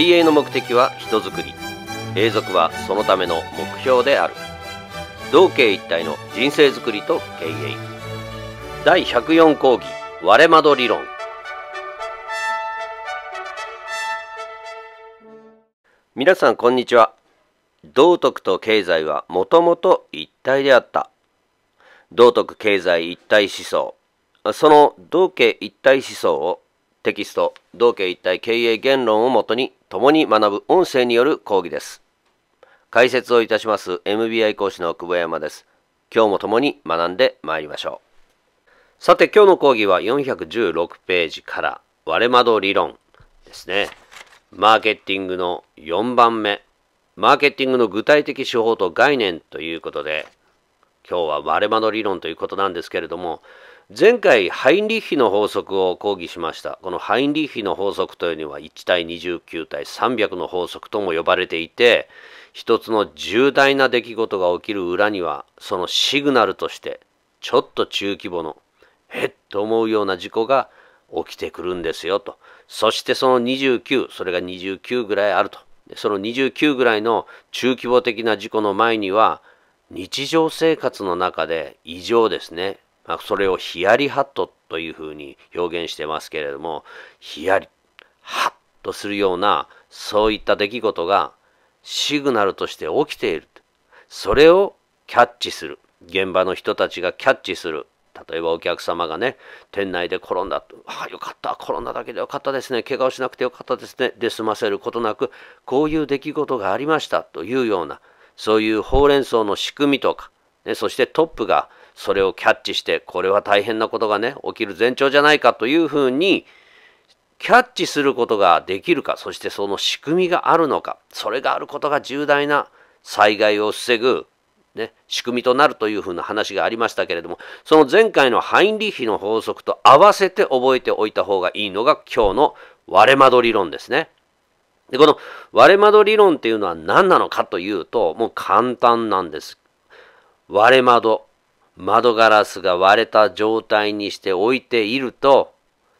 経営の目的は人づくり永続はそのための目標である道慶一体の人生づくりと経営第104講義割れ窓理論皆さんこんにちは道徳と経済はもともと一体であった道徳経済一体思想その道家一体思想をテキスト「道家一体経営言論」をもとに共に学ぶ音声による講義です解説をいたします MBI 講師の久保山です今日も共に学んでまいりましょうさて今日の講義は416ページから割れ窓理論ですねマーケティングの4番目マーケティングの具体的手法と概念ということで今日は割れ窓理論ということなんですけれども前回ハインリッヒの法則を講義しましたこのハインリッヒの法則というのは1対29対300の法則とも呼ばれていて一つの重大な出来事が起きる裏にはそのシグナルとしてちょっと中規模のえっと思うような事故が起きてくるんですよとそしてその29それが29ぐらいあるとその29ぐらいの中規模的な事故の前には日常生活の中で異常ですねまあ、それをヒヤリハットというふうに表現してますけれども、ヒヤリ、ハッとするような、そういった出来事がシグナルとして起きている。それをキャッチする。現場の人たちがキャッチする。例えばお客様がね、店内で転んだ。ああ、よかった。転んだだけでよかったですね。怪我をしなくてよかったですね。で済ませることなく、こういう出来事がありました。というような、そういうほうれん草の仕組みとか、ね、そしてトップがそれをキャッチしてこれは大変なことがね起きる前兆じゃないかというふうにキャッチすることができるかそしてその仕組みがあるのかそれがあることが重大な災害を防ぐ、ね、仕組みとなるというふうな話がありましたけれどもその前回のハインリッヒの法則と合わせて覚えておいた方がいいのが今日の割れ窓理論ですね。でこの割れ窓理論っていうのは何なのかというともう簡単なんです。割れ窓窓ガラスが割れた状態にして置いていると、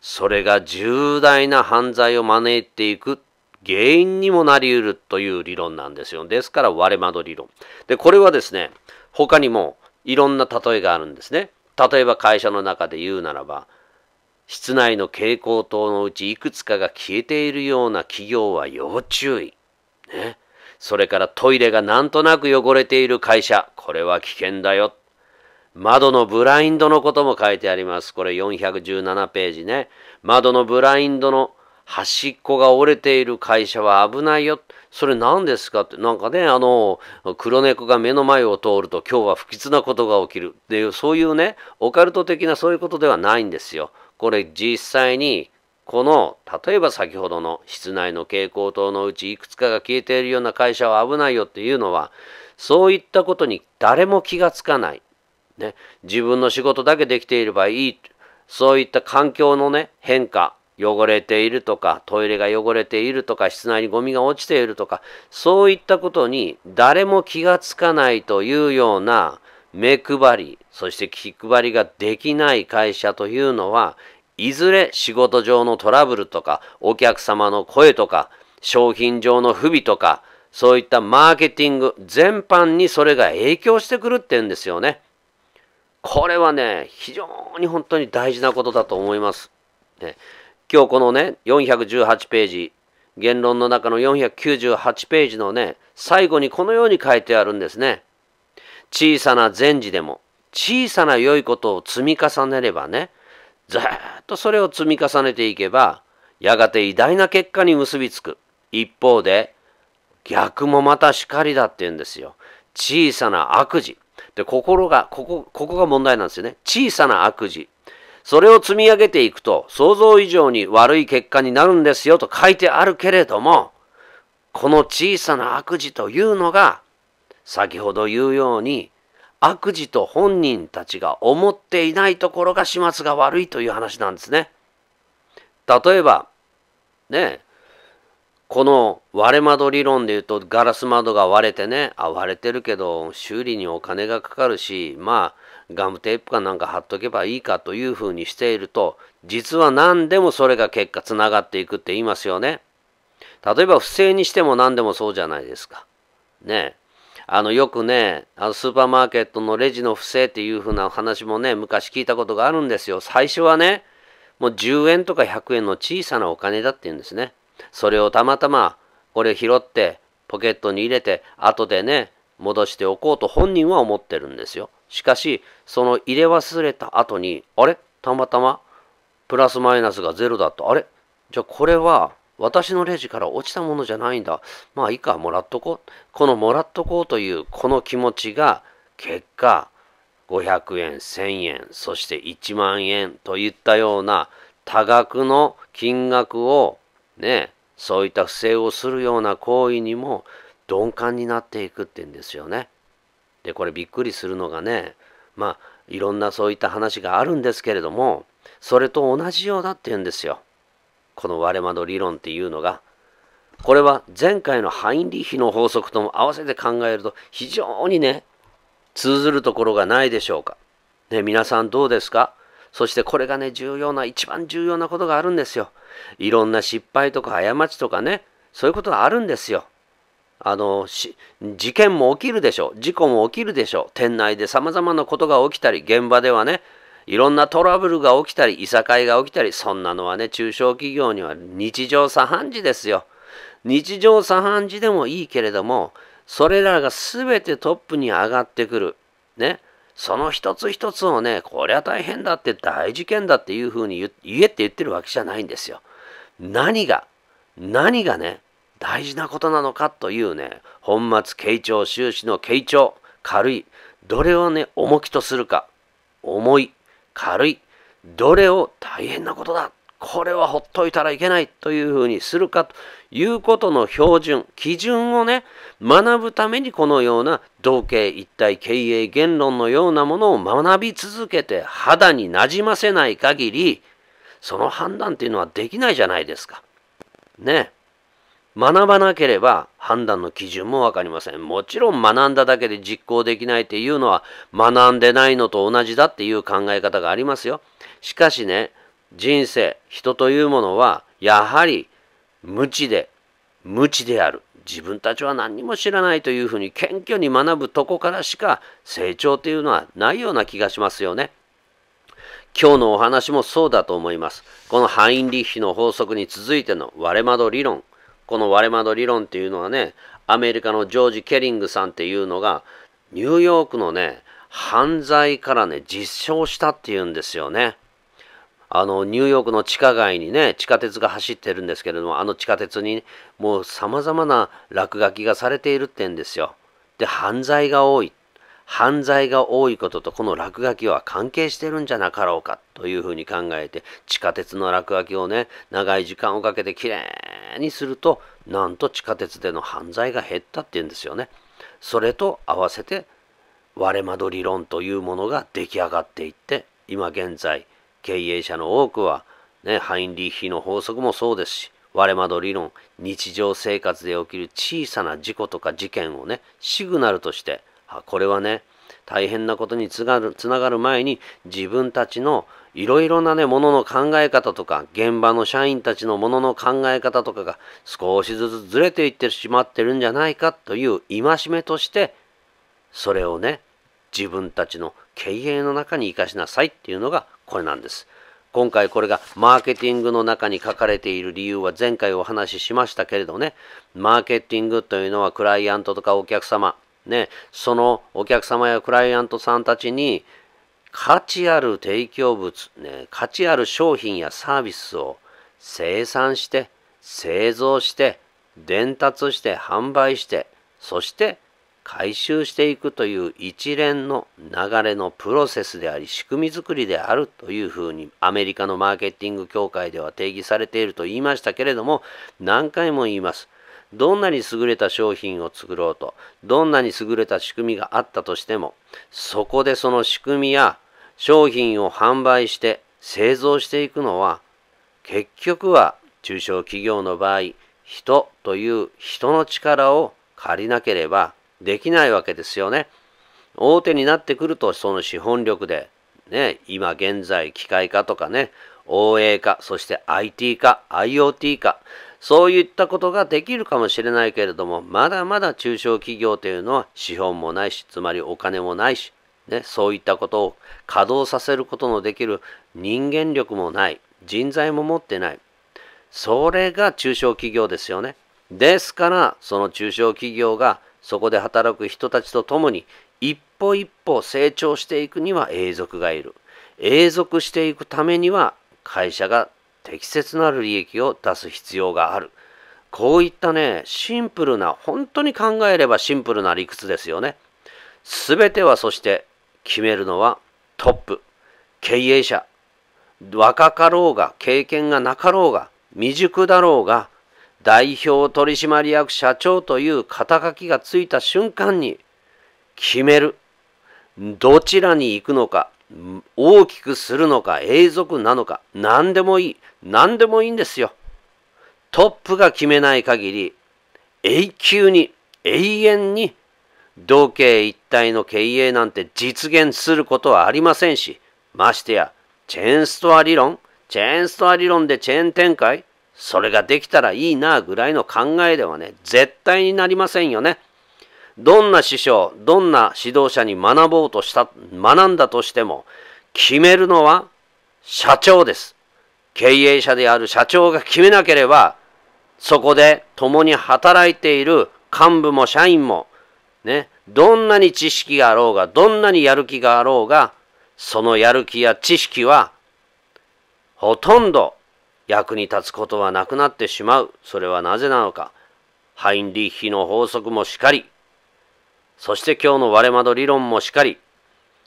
それが重大な犯罪を招いていく原因にもなり得るという理論なんですよ。ですから割れ窓理論。で、これはですね、他にもいろんな例えがあるんですね。例えば会社の中で言うならば、室内の蛍光灯のうちいくつかが消えているような企業は要注意。ね。それからトイレがなんとなく汚れている会社、これは危険だよ。窓のブラインドのことも書いてあります。これ417ページね。窓のブラインドの端っこが折れている会社は危ないよ。それ何ですかって、なんかね、あの、黒猫が目の前を通ると今日は不吉なことが起きるっていう、そういうね、オカルト的なそういうことではないんですよ。これ実際に、この、例えば先ほどの室内の蛍光灯のうちいくつかが消えているような会社は危ないよっていうのは、そういったことに誰も気がつかない。ね、自分の仕事だけできていればいいそういった環境のね変化汚れているとかトイレが汚れているとか室内にゴミが落ちているとかそういったことに誰も気がつかないというような目配りそして気配りができない会社というのはいずれ仕事上のトラブルとかお客様の声とか商品上の不備とかそういったマーケティング全般にそれが影響してくるって言うんですよね。これはね、非常に本当に大事なことだと思います。ね、今日このね、418ページ、言論の中の498ページのね、最後にこのように書いてあるんですね。小さな善事でも、小さな良いことを積み重ねればね、ずっとそれを積み重ねていけば、やがて偉大な結果に結びつく。一方で、逆もまたしかりだって言うんですよ。小さな悪事。で、心が、ここ、ここが問題なんですよね。小さな悪事。それを積み上げていくと、想像以上に悪い結果になるんですよと書いてあるけれども、この小さな悪事というのが、先ほど言うように、悪事と本人たちが思っていないところが始末が悪いという話なんですね。例えば、ね、この割れ窓理論で言うとガラス窓が割れてねあ割れてるけど修理にお金がかかるしまあガムテープかなんか貼っとけばいいかというふうにしていると実は何でもそれが結果つながっていくって言いますよね。例えば不正にしても何でもそうじゃないですか。ねあのよくねあのスーパーマーケットのレジの不正っていうふうな話もね昔聞いたことがあるんですよ。最初はねもう10円とか100円の小さなお金だって言うんですね。それをたまたまこれ拾ってポケットに入れて後でね戻しておこうと本人は思ってるんですよ。しかしその入れ忘れた後にあれたまたまプラスマイナスが0だとあれじゃあこれは私のレジから落ちたものじゃないんだまあいいかもらっとこうこのもらっとこうというこの気持ちが結果500円1000円そして1万円といったような多額の金額をね、そういった不正をするような行為にも鈍感になっていくって言うんですよね。で、これびっくりするのがね、まあ、いろんなそういった話があるんですけれども、それと同じようだって言うんですよ。この割れ窓理論っていうのが。これは前回のハインリヒの法則とも合わせて考えると非常にね、通ずるところがないでしょうか。ね、皆さんどうですかそしてこれがね、重要な、一番重要なことがあるんですよ。いろんな失敗とか過ちとかね、そういうことがあるんですよ。あの事件も起きるでしょう、事故も起きるでしょう、店内でさまざまなことが起きたり、現場ではね、いろんなトラブルが起きたり、いさかいが起きたり、そんなのはね、中小企業には日常茶飯事ですよ。日常茶飯事でもいいけれども、それらが全てトップに上がってくる。ね、その一つ一つをね、こりゃ大変だって大事件だっていうふうに言えって言ってるわけじゃないんですよ。何が、何がね、大事なことなのかというね、本末傾聴、終始の傾聴、軽い、どれをね、重きとするか、重い、軽い、どれを大変なことだこれはほっといたらいけないというふうにするかということの標準、基準をね、学ぶためにこのような同型一体経営言論のようなものを学び続けて肌になじませない限り、その判断っていうのはできないじゃないですか。ね。学ばなければ判断の基準もわかりません。もちろん学んだだけで実行できないっていうのは学んでないのと同じだっていう考え方がありますよ。しかしね、人生、人というものは、やはり無知で、無知である。自分たちは何も知らないというふうに謙虚に学ぶとこからしか成長というのはないような気がしますよね。今日のお話もそうだと思います。このハインリッヒの法則に続いての割れ窓理論。この割れ窓理論っていうのはね、アメリカのジョージ・ケリングさんっていうのが、ニューヨークのね、犯罪からね、実証したっていうんですよね。あの、ニューヨークの地下街にね、地下鉄が走ってるんですけれども、あの地下鉄にもう様々な落書きがされているってんですよ。で、犯罪が多い。犯罪が多いこととこの落書きは関係してるんじゃなかろうかというふうに考えて地下鉄の落書きをね長い時間をかけてきれいにするとなんと地下鉄での犯罪が減ったっていうんですよね。それと合わせて割れ窓理論というものが出来上がっていって今現在経営者の多くは、ね、ハインリーヒの法則もそうですし、割れ窓理論、日常生活で起きる小さな事故とか事件をね、シグナルとして、あこれはね、大変なことにつながる前に自分たちのいろいろなね、ものの考え方とか、現場の社員たちのものの考え方とかが少しずつずれていってしまってるんじゃないかという戒めとして、それをね、自分たちの経営の中に生かしなさいっていうのがこれなんです。今回これがマーケティングの中に書かれている理由は前回お話ししましたけれどね、マーケティングというのはクライアントとかお客様、ね、そのお客様やクライアントさんたちに価値ある提供物、ね、価値ある商品やサービスを生産して、製造して、伝達して、販売して、そして回収していくという一連の流れのプロセスであり仕組み作りであるというふうにアメリカのマーケティング協会では定義されていると言いましたけれども何回も言いますどんなに優れた商品を作ろうとどんなに優れた仕組みがあったとしてもそこでその仕組みや商品を販売して製造していくのは結局は中小企業の場合人という人の力を借りなければできないわけですよね。大手になってくるとその資本力で、ね、今現在機械化とかね、OA 化、そして IT 化、IoT 化、そういったことができるかもしれないけれども、まだまだ中小企業というのは資本もないし、つまりお金もないし、ね、そういったことを稼働させることのできる人間力もない、人材も持ってない。それが中小企業ですよね。ですから、その中小企業がそこで働く人たちと共に一歩一歩成長していくには永続がいる。永続していくためには会社が適切なる利益を出す必要がある。こういったね、シンプルな、本当に考えればシンプルな理屈ですよね。すべてはそして決めるのはトップ、経営者、若かろうが経験がなかろうが未熟だろうが代表取締役社長という肩書きがついた瞬間に決める。どちらに行くのか、大きくするのか、永続なのか、何でもいい。何でもいいんですよ。トップが決めない限り、永久に、永遠に、同系一体の経営なんて実現することはありませんし、ましてや、チェーンストア理論チェーンストア理論でチェーン展開それができたらいいなぐらいの考えではね、絶対になりませんよね。どんな師匠、どんな指導者に学ぼうとした、学んだとしても、決めるのは社長です。経営者である社長が決めなければ、そこで共に働いている幹部も社員も、ね、どんなに知識があろうが、どんなにやる気があろうが、そのやる気や知識は、ほとんど役に立つことはなくなってしまう。それはなぜなのか。ハインリッヒの法則もしかり、そして今日の割れ窓理論もしかり、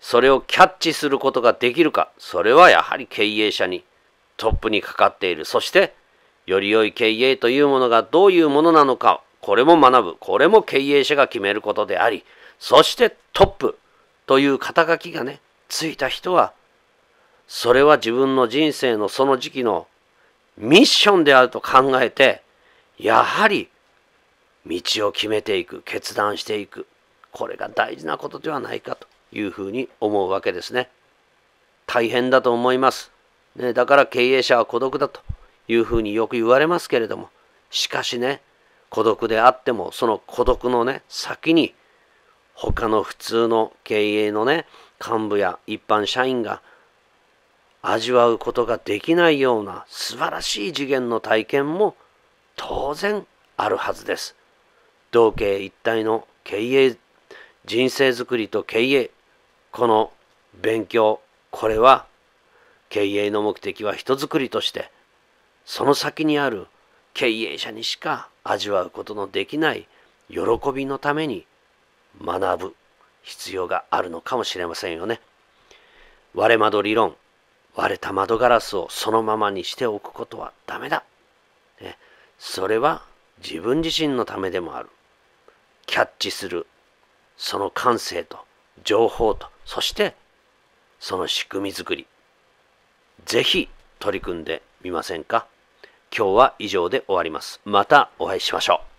それをキャッチすることができるか、それはやはり経営者にトップにかかっている。そして、より良い経営というものがどういうものなのか、これも学ぶ。これも経営者が決めることであり、そしてトップという肩書きがね、ついた人は、それは自分の人生のその時期のミッションであると考えてやはり道を決めていく決断していくこれが大事なことではないかというふうに思うわけですね。大変だと思います。ね、だから経営者は孤独だというふうによく言われますけれどもしかしね孤独であってもその孤独のね先に他の普通の経営のね幹部や一般社員が味わうことができないような素晴らしい次元の体験も当然あるはずです。同系一体の経営人生づくりと経営この勉強これは経営の目的は人づくりとしてその先にある経営者にしか味わうことのできない喜びのために学ぶ必要があるのかもしれませんよね。我窓理論割れた窓ガラスをそのままにしておくことはダメだ。ね、それは自分自身のためでもある。キャッチする、その感性と情報と、そしてその仕組みづくり。ぜひ取り組んでみませんか今日は以上で終わります。またお会いしましょう。